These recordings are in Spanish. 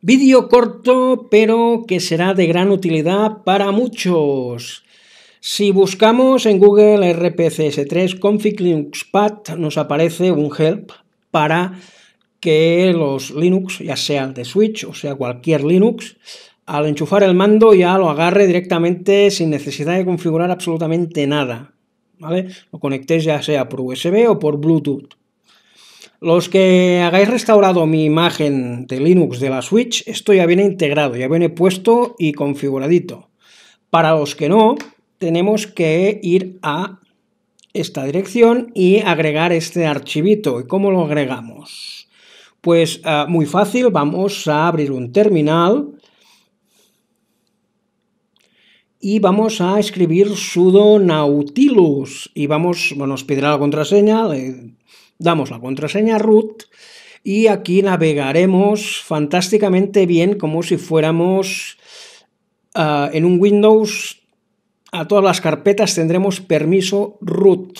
Vídeo corto, pero que será de gran utilidad para muchos. Si buscamos en Google RPCS3 config Linux Pad, nos aparece un help para que los Linux, ya sea el de Switch o sea cualquier Linux, al enchufar el mando ya lo agarre directamente sin necesidad de configurar absolutamente nada. ¿Vale? Lo conectéis ya sea por USB o por Bluetooth. Los que hagáis restaurado mi imagen de Linux de la Switch, esto ya viene integrado, ya viene puesto y configuradito. Para los que no, tenemos que ir a esta dirección y agregar este archivito. ¿Y cómo lo agregamos? Pues ah, muy fácil, vamos a abrir un terminal y vamos a escribir sudo nautilus y vamos, bueno, os pedirá la contraseña, Damos la contraseña root y aquí navegaremos fantásticamente bien como si fuéramos ah, en un Windows. A todas las carpetas tendremos permiso root.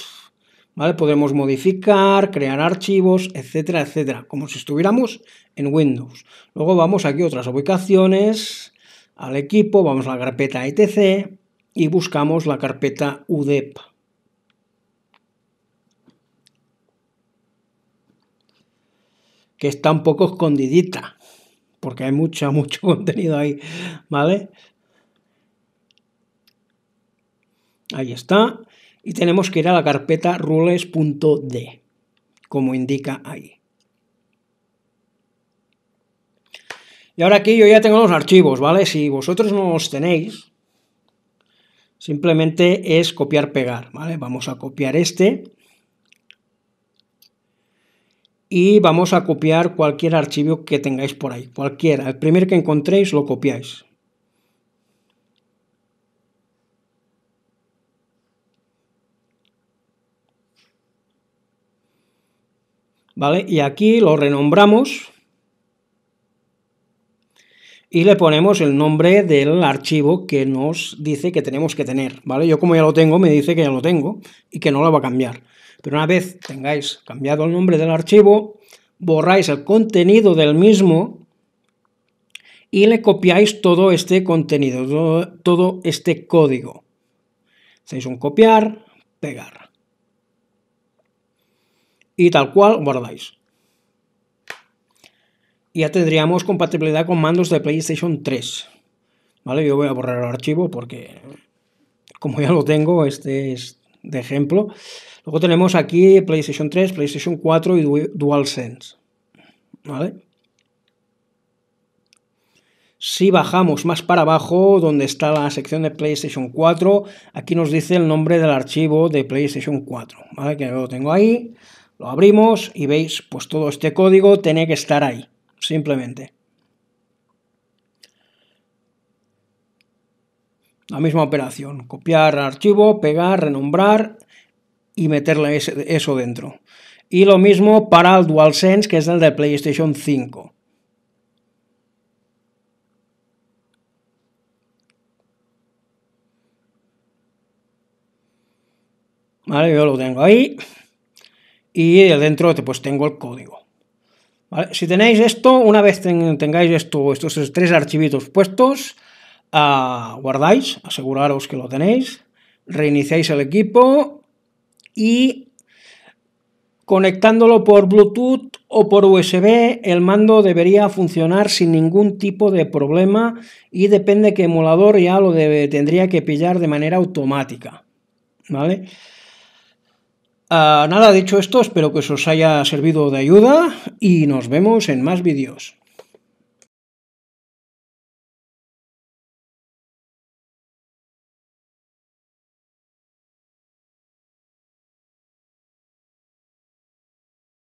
¿Vale? Podremos modificar, crear archivos, etcétera, etcétera, como si estuviéramos en Windows. Luego vamos aquí a otras ubicaciones, al equipo, vamos a la carpeta etc y buscamos la carpeta UDEP. que está un poco escondidita, porque hay mucho, mucho contenido ahí, ¿vale? Ahí está. Y tenemos que ir a la carpeta rules.d, como indica ahí. Y ahora aquí yo ya tengo los archivos, ¿vale? Si vosotros no los tenéis, simplemente es copiar, pegar, ¿vale? Vamos a copiar este y vamos a copiar cualquier archivo que tengáis por ahí, cualquiera, el primer que encontréis lo copiáis. ¿Vale? Y aquí lo renombramos y le ponemos el nombre del archivo que nos dice que tenemos que tener, ¿vale? Yo como ya lo tengo, me dice que ya lo tengo y que no lo va a cambiar. Pero una vez tengáis cambiado el nombre del archivo, borráis el contenido del mismo y le copiáis todo este contenido, todo, este código. Hacéis un copiar, pegar. Y tal cual guardáis ya tendríamos compatibilidad con mandos de PlayStation 3. ¿Vale? Yo voy a borrar el archivo porque como ya lo tengo, este es de ejemplo. Luego tenemos aquí PlayStation 3, PlayStation 4 y DualSense. ¿Vale? Si bajamos más para abajo, donde está la sección de PlayStation 4, aquí nos dice el nombre del archivo de PlayStation 4, ¿vale? Que lo tengo ahí, lo abrimos y veis, pues todo este código tiene que estar ahí simplemente. La misma operación, copiar archivo, pegar, renombrar y meterle eso dentro. Y lo mismo para el DualSense, que es el de PlayStation 5. Vale, yo lo tengo ahí. Y dentro pues tengo el código. Si tenéis esto, una vez tengáis esto, estos tres archivitos puestos, ah, guardáis, aseguraros que lo tenéis, reiniciáis el equipo y conectándolo por Bluetooth o por USB, el mando debería funcionar sin ningún tipo de problema y depende que emulador ya lo tendría que pillar de manera automática. ¿Vale? Ah, nada, dicho esto, espero que os haya servido de ayuda y nos vemos en más vídeos.